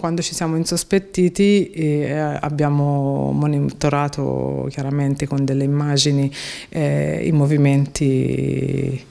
Quando ci siamo insospettiti eh, abbiamo monitorato chiaramente con delle immagini eh, i movimenti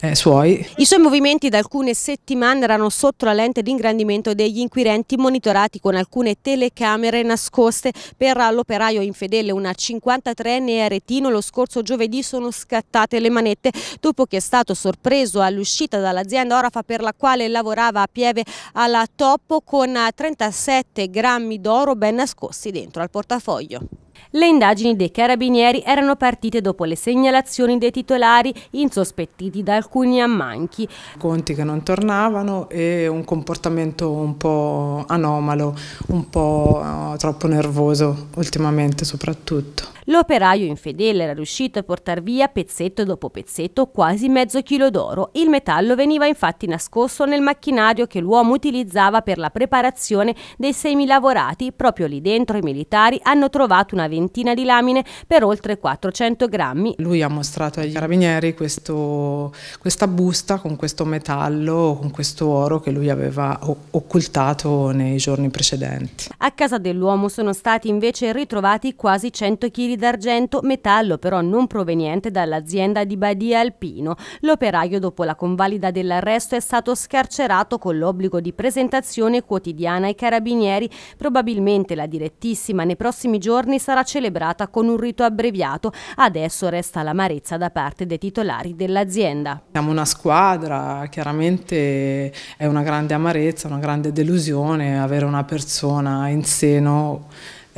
eh, suoi. I suoi movimenti da alcune settimane erano sotto la lente di ingrandimento degli inquirenti monitorati con alcune telecamere nascoste per l'operaio infedele, una 53enne Retino Lo scorso giovedì sono scattate le manette dopo che è stato sorpreso all'uscita dall'azienda Orafa per la quale lavorava a Pieve alla Toppo con 37 grammi d'oro ben nascosti dentro al portafoglio. Le indagini dei carabinieri erano partite dopo le segnalazioni dei titolari insospettiti da alcuni ammanchi. Conti che non tornavano e un comportamento un po' anomalo, un po' eh, troppo nervoso ultimamente soprattutto. L'operaio infedele era riuscito a portare via pezzetto dopo pezzetto quasi mezzo chilo d'oro. Il metallo veniva infatti nascosto nel macchinario che l'uomo utilizzava per la preparazione dei semilavorati. Proprio lì dentro i militari hanno trovato una ventina di lamine per oltre 400 grammi. Lui ha mostrato agli carabinieri questo, questa busta con questo metallo, con questo oro che lui aveva occultato nei giorni precedenti. A casa dell'uomo sono stati invece ritrovati quasi 100 kg d'argento, metallo però non proveniente dall'azienda di Badia Alpino. L'operaio dopo la convalida dell'arresto è stato scarcerato con l'obbligo di presentazione quotidiana ai carabinieri. Probabilmente la direttissima nei prossimi giorni sarà celebrata con un rito abbreviato. Adesso resta l'amarezza da parte dei titolari dell'azienda. Siamo una squadra, chiaramente è una grande amarezza, una grande delusione avere una persona in seno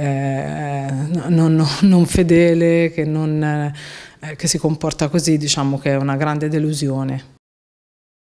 eh, non, non, fedele, che, non, eh, che si comporta così, diciamo che è una grande delusione.